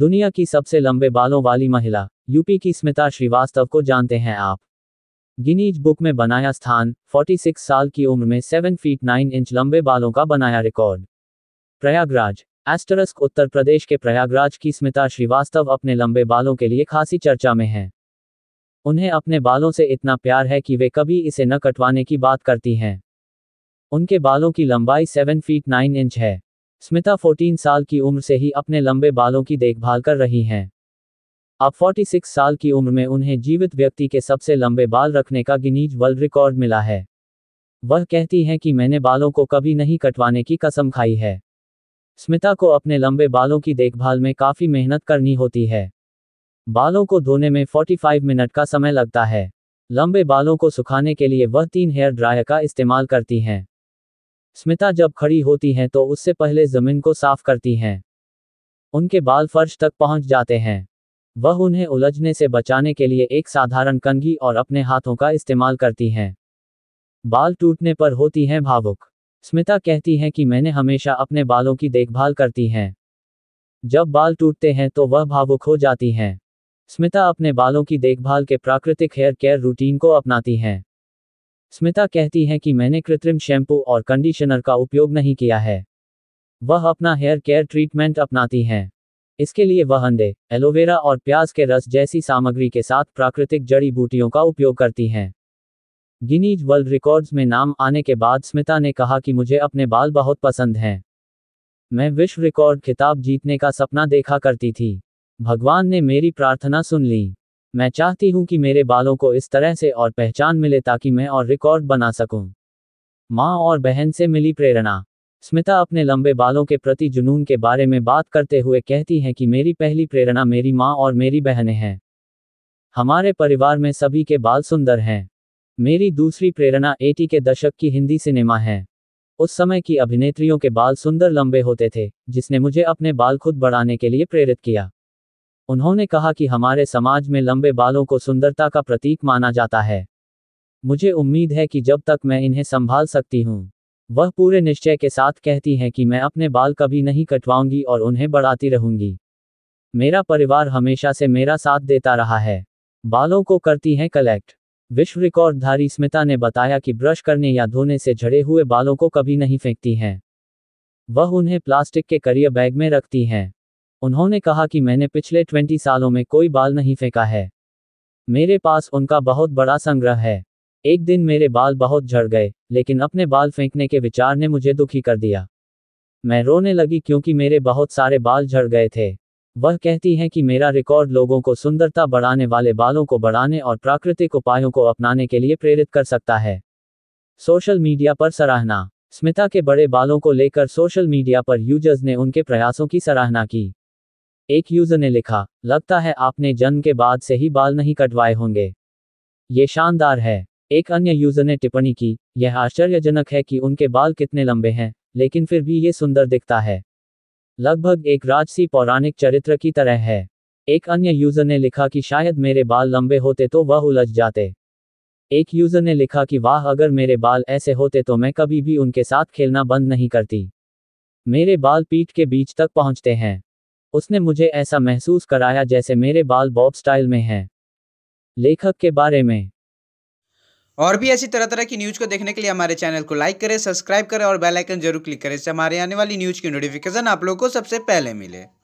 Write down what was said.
दुनिया की सबसे लंबे बालों वाली महिला यूपी की स्मिता श्रीवास्तव को जानते हैं आप गिनीज बुक में बनाया स्थान 46 साल की उम्र में 7 फीट 9 इंच लंबे बालों का बनाया रिकॉर्ड प्रयागराज एस्टरस्क उत्तर प्रदेश के प्रयागराज की स्मिता श्रीवास्तव अपने लंबे बालों के लिए खासी चर्चा में हैं उन्हें अपने बालों से इतना प्यार है कि वे कभी इसे न कटवाने की बात करती हैं उनके बालों की लंबाई सेवन फीट नाइन इंच है स्मिता 14 साल की उम्र से ही अपने लंबे बालों की देखभाल कर रही हैं अब 46 साल की उम्र में उन्हें जीवित व्यक्ति के सबसे लंबे बाल रखने का गिनीज वर्ल्ड रिकॉर्ड मिला है वह कहती हैं कि मैंने बालों को कभी नहीं कटवाने की कसम खाई है स्मिता को अपने लंबे बालों की देखभाल में काफी मेहनत करनी होती है बालों को धोने में 45 मिनट का समय लगता है लंबे बालों को सुखाने के लिए वह तीन हेयर ड्रायर का इस्तेमाल करती हैं स्मिता जब खड़ी होती हैं तो उससे पहले जमीन को साफ करती हैं उनके बाल फर्श तक पहुंच जाते हैं वह उन्हें उलझने से बचाने के लिए एक साधारण कंघी और अपने हाथों का इस्तेमाल करती हैं बाल टूटने पर होती हैं भावुक स्मिता कहती हैं कि मैंने हमेशा अपने बालों की देखभाल करती हैं जब बाल टूटते हैं तो वह भावुक हो जाती हैं स्मिता अपने बालों की देखभाल के प्राकृतिक हेयर केयर रूटीन को अपनाती हैं स्मिता कहती हैं कि मैंने कृत्रिम शैम्पू और कंडीशनर का उपयोग नहीं किया है वह अपना हेयर केयर ट्रीटमेंट अपनाती हैं इसके लिए वह अंडे एलोवेरा और प्याज के रस जैसी सामग्री के साथ प्राकृतिक जड़ी बूटियों का उपयोग करती हैं गिनीज वर्ल्ड रिकॉर्ड्स में नाम आने के बाद स्मिता ने कहा कि मुझे अपने बाल बहुत पसंद हैं मैं विश्व रिकॉर्ड खिताब जीतने का सपना देखा करती थी भगवान ने मेरी प्रार्थना सुन ली मैं चाहती हूं कि मेरे बालों को इस तरह से और पहचान मिले ताकि मैं और रिकॉर्ड बना सकूं। माँ और बहन से मिली प्रेरणा स्मिता अपने लंबे बालों के प्रति जुनून के बारे में बात करते हुए कहती हैं कि मेरी पहली प्रेरणा मेरी माँ और मेरी बहनें हैं हमारे परिवार में सभी के बाल सुंदर हैं मेरी दूसरी प्रेरणा एटी के दशक की हिंदी सिनेमा है उस समय की अभिनेत्रियों के बाल सुंदर लंबे होते थे जिसने मुझे अपने बाल खुद बढ़ाने के लिए प्रेरित किया उन्होंने कहा कि हमारे समाज में लंबे बालों को सुंदरता का प्रतीक माना जाता है मुझे उम्मीद है कि जब तक मैं इन्हें संभाल सकती हूँ वह पूरे निश्चय के साथ कहती हैं कि मैं अपने बाल कभी नहीं कटवाऊंगी और उन्हें बढ़ाती रहूंगी मेरा परिवार हमेशा से मेरा साथ देता रहा है बालों को करती हैं कलेक्ट विश्व रिकॉर्डधारी स्मिता ने बताया कि ब्रश करने या धोने से झड़े हुए बालों को कभी नहीं फेंकती हैं वह उन्हें प्लास्टिक के करियर बैग में रखती हैं उन्होंने कहा कि मैंने पिछले ट्वेंटी सालों में कोई बाल नहीं फेंका है मेरे पास उनका बहुत बड़ा संग्रह है एक दिन मेरे बाल बहुत झड़ गए लेकिन अपने बाल फेंकने के विचार ने मुझे दुखी कर दिया मैं रोने लगी क्योंकि मेरे बहुत सारे बाल झड़ गए थे वह कहती हैं कि मेरा रिकॉर्ड लोगों को सुंदरता बढ़ाने वाले बालों को बढ़ाने और प्राकृतिक उपायों को अपनाने के लिए प्रेरित कर सकता है सोशल मीडिया पर सराहना स्मिता के बड़े बालों को लेकर सोशल मीडिया पर यूजर्स ने उनके प्रयासों की सराहना की एक यूजर ने लिखा लगता है आपने जन्म के बाद से ही बाल नहीं कटवाए होंगे ये शानदार है एक अन्य यूजर ने टिप्पणी की यह आश्चर्यजनक है कि उनके बाल कितने लंबे हैं लेकिन फिर भी ये सुंदर दिखता है लगभग एक राजसी पौराणिक चरित्र की तरह है एक अन्य यूजर ने लिखा कि शायद मेरे बाल लंबे होते तो वह उलझ जाते एक यूजर ने लिखा कि वाह अगर मेरे बाल ऐसे होते तो मैं कभी भी उनके साथ खेलना बंद नहीं करती मेरे बाल पीठ के बीच तक पहुंचते हैं उसने मुझे ऐसा महसूस कराया जैसे मेरे बाल बॉब स्टाइल में हैं। लेखक के बारे में और भी ऐसी तरह तरह की न्यूज को देखने के लिए हमारे चैनल को लाइक करें सब्सक्राइब करें और बेल आइकन जरूर क्लिक करें इससे हमारे आने वाली न्यूज की नोटिफिकेशन आप लोगों को सबसे पहले मिले